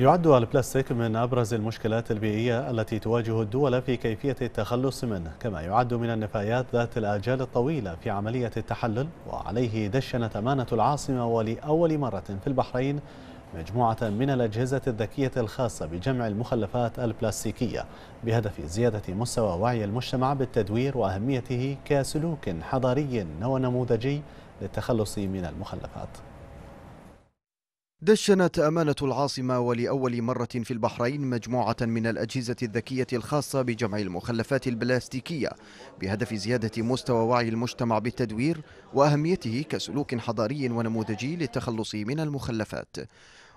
يعد البلاستيك من أبرز المشكلات البيئية التي تواجه الدول في كيفية التخلص منه كما يعد من النفايات ذات الآجال الطويلة في عملية التحلل وعليه دشنت أمانة العاصمة ولأول مرة في البحرين مجموعة من الأجهزة الذكية الخاصة بجمع المخلفات البلاستيكية بهدف زيادة مستوى وعي المجتمع بالتدوير وأهميته كسلوك حضاري ونموذجي للتخلص من المخلفات دشنت أمانة العاصمة ولأول مرة في البحرين مجموعة من الأجهزة الذكية الخاصة بجمع المخلفات البلاستيكية بهدف زيادة مستوى وعي المجتمع بالتدوير وأهميته كسلوك حضاري ونموذجي للتخلص من المخلفات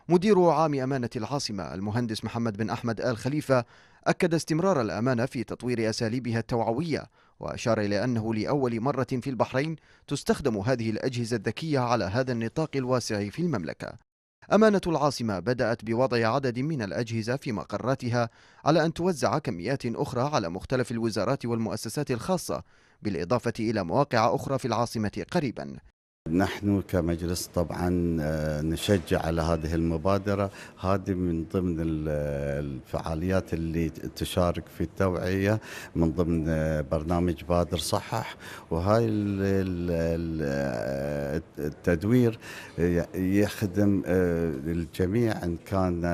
مدير عام أمانة العاصمة المهندس محمد بن أحمد آل خليفة أكد استمرار الأمانة في تطوير أساليبها التوعوية وأشار إلى أنه لأول مرة في البحرين تستخدم هذه الأجهزة الذكية على هذا النطاق الواسع في المملكة أمانة العاصمة بدأت بوضع عدد من الأجهزة في مقراتها على أن توزع كميات أخرى على مختلف الوزارات والمؤسسات الخاصة بالإضافة إلى مواقع أخرى في العاصمة قريبا نحن كمجلس طبعا آه، نشجع على هذه المبادرة هذه من ضمن آه، الفعاليات اللي تشارك في التوعية من ضمن آه، برنامج بادر صحح وهاي التدوير يخدم الجميع إن كان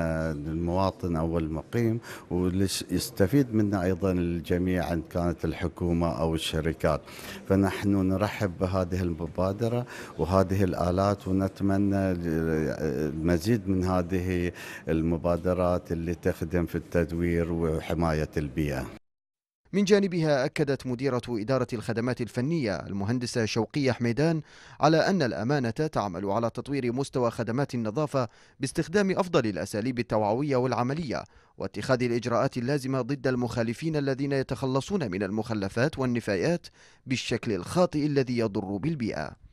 المواطن أو المقيم ويستفيد منه أيضا الجميع إن كانت الحكومة أو الشركات فنحن نرحب بهذه المبادرة وهذه الآلات ونتمنى المزيد من هذه المبادرات اللي تخدم في التدوير وحماية البيئة من جانبها أكدت مديرة إدارة الخدمات الفنية المهندسة شوقية حميدان على أن الأمانة تعمل على تطوير مستوى خدمات النظافة باستخدام أفضل الأساليب التوعوية والعملية واتخاذ الإجراءات اللازمة ضد المخالفين الذين يتخلصون من المخلفات والنفايات بالشكل الخاطئ الذي يضر بالبيئة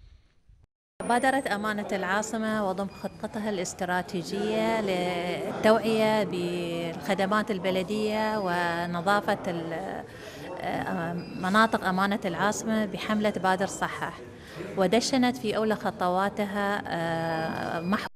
بادرت أمانة العاصمة وضم خطتها الاستراتيجية للتوعية بالخدمات البلدية ونظافة مناطق أمانة العاصمة بحملة بادر صحح ودشنت في أولى خطواتها آه، محو